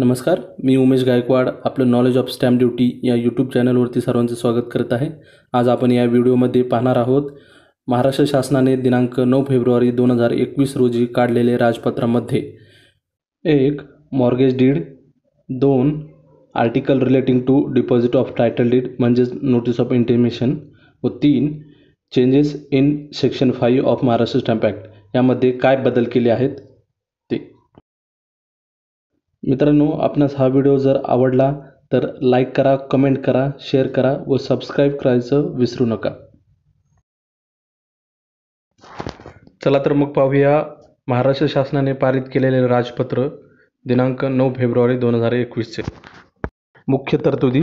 नमस्कार मी उमेश गायकवाड आपलं knowledge of stamp duty या यूट्यूब चॅनलवरती सर्वांचं स्वागत करत आहे आज आपण या व्हिडिओमध्ये पाहणार आहोत महाराष्ट्र शासनाने दिनांक नऊ फेब्रुवारी दोन हजार एकवीस रोजी काढलेले राजपत्रामध्ये एक मॉर्गेज डीड दोन article relating to deposit of title deed म्हणजेच नोटीस ऑफ इंटिमेशन व तीन changes in section five of Maharashtra stamp act यामध्ये काय बदल केले आहेत मित्रांनो आपणास हा व्हिडिओ जर आवडला तर लाईक करा कमेंट करा शेअर करा व सबस्क्राईब करायचं विसरू नका चला तर मग पाहूया महाराष्ट्र शासनाने पारित केलेले राजपत्र दिनांक नऊ फेब्रुवारी दोन हजार एकवीसचे मुख्य तरतुदी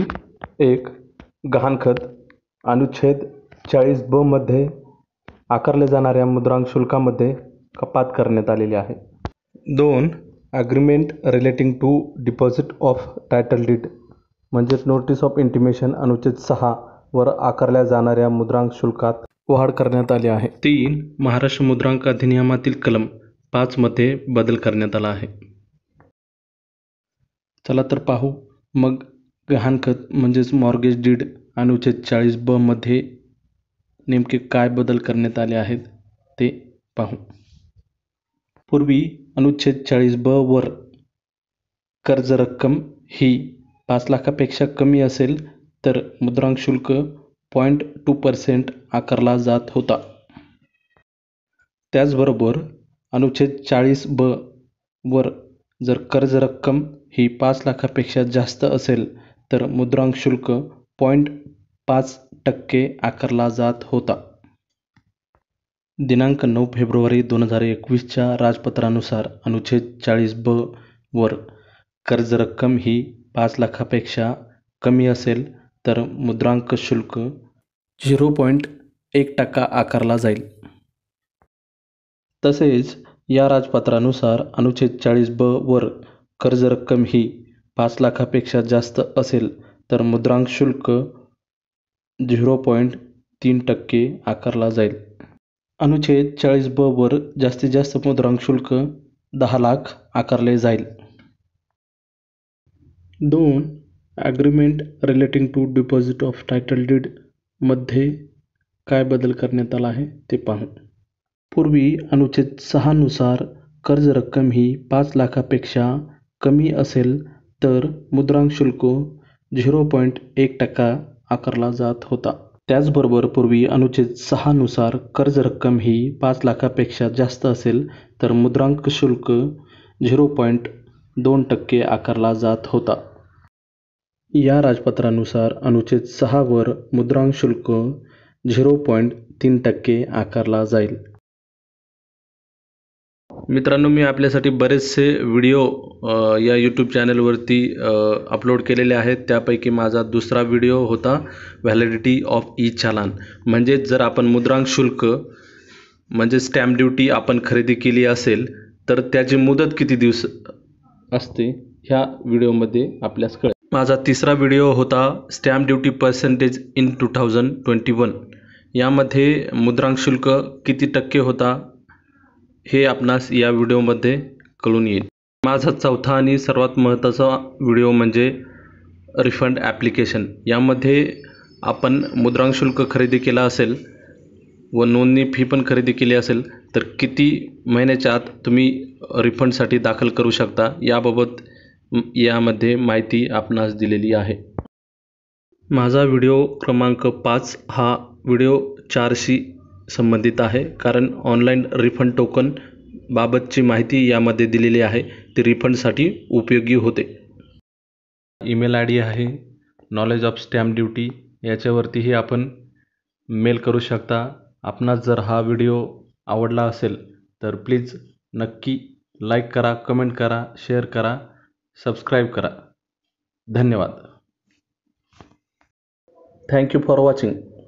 एक गहाणखत अनुच्छेद चाळीस ब मध्ये आकारले जाणाऱ्या मुद्रांक शुल्कामध्ये कपात करण्यात आलेली आहे दोन agreement relating to deposit of title deed म्हणजेच नोटीस ऑफ इंटिमेशन अनुच्छेद सहा वर आकारल्या जाणाऱ्या मुद्रांक शुल्कात वाढ करण्यात आली आहे तीन महाराष्ट्र मुद्रांक अधिनियमातील कलम पाचमध्ये बदल करण्यात आला आहे चला तर पाहू मग गहाणखत म्हणजेच मॉर्गेज डीड अनुच्छेद चाळीस ब मध्ये नेमके काय बदल करण्यात आले आहेत ते पाहू पूर्वी अनुच्छेद चाळीस ब वर कर्ज रक्कम ही पाच लाखापेक्षा कमी असेल तर मुद्रांक शुल्क पॉईंट टू पर्सेंट आकारला जात होता त्याचबरोबर अनुच्छेद चाळीस ब वर जर कर्ज रक्कम ही पाच लाखापेक्षा जास्त असेल तर मुद्रांक शुल्क पॉईंट पाच टक्के आकारला जात होता दिनांक नऊ फेब्रुवारी दोन हजार एकवीसच्या राजपत्रानुसार अनुच्छेद चाळीस ब वर कर्ज रक्कम ही पाच लाखापेक्षा कमी असेल तर मुद्रांक शुल्क झिरो पॉईंट एक टक्का आकारला जाईल तसेच या राजपत्रानुसार अनुच्छेद चाळीस ब वर कर्ज रक्कम ही पाच लाखापेक्षा जास्त असेल तर मुद्रांक शुल्क झिरो पॉईंट तीन टक्के आकारला जाईल अनुच्छेद चाळीस ब वर जास्तीत जास्त मुद्रांक शुल्क दहा लाख आकारले जाईल दोन agreement relating to deposit of title डीडमध्ये काय बदल करण्यात आला आहे ते पाहू पूर्वी अनुच्छेद सहानुसार कर्ज रक्कम ही पाच लाखापेक्षा कमी असेल तर मुद्रांक शुल्क झिरो पॉईंट एक टक्का आकारला जात होता त्याचबरोबर पूर्वी अनुच्छेद सहानुसार कर्ज रक्कम ही पाच लाखापेक्षा जास्त असेल तर मुद्रांक शुल्क झिरो पॉईंट दोन टक्के आकारला जात होता या राजपत्रानुसार अनुच्छेद सहावर मुद्रांक शुल्क झिरो पॉईंट तीन टक्के आकारला जाईल मित्रांनो मी आपल्यासाठी बरेचसे व्हिडिओ या यूट्यूब चॅनलवरती अपलोड केलेले आहेत त्यापैकी माझा दुसरा व्हिडिओ होता व्हॅलिडिटी ऑफ ई चालान म्हणजेच जर आपण मुद्रांक शुल्क म्हणजे स्टॅम्प ड्युटी आपण खरेदी केली असेल तर त्याची मुदत किती दिवस असते ह्या व्हिडिओमध्ये आपल्यास कळेल माझा तिसरा व्हिडिओ होता stamp duty percentage in two thousand twenty one यामध्ये मुद्रांक शुल्क किती टक्के होता हे आपणास या व्हिडिओमध्ये कळून येईल माझा चौथा आणि सर्वात महत्त्वाचा व्हिडिओ म्हणजे रिफंड ॲप्लिकेशन यामध्ये आपण मुद्रांक शुल्क खरेदी केला असेल व नोंदणी फी पण खरेदी केली असेल तर किती महिन्याच्या आत तुम्ही रिफंडसाठी दाखल करू शकता याबाबत यामध्ये माहिती आपणास दिलेली आहे माझा व्हिडिओ क्रमांक पाच हा व्हिडिओ चारशी संबंधित आहे कारण ऑनलाईन रिफंड टोकन बाबतची माहिती यामध्ये दिलेली आहे ती रिफंडसाठी उपयोगी होते ईमेल आय डी आहे नॉलेज ऑफ स्टॅम्प ड्युटी याच्यावरतीही आपण मेल करू शकता आपणास जर हा व्हिडिओ आवडला असेल तर प्लीज नक्की लाईक करा कमेंट करा शेअर करा सबस्क्राईब करा धन्यवाद थँक्यू फॉर वॉचिंग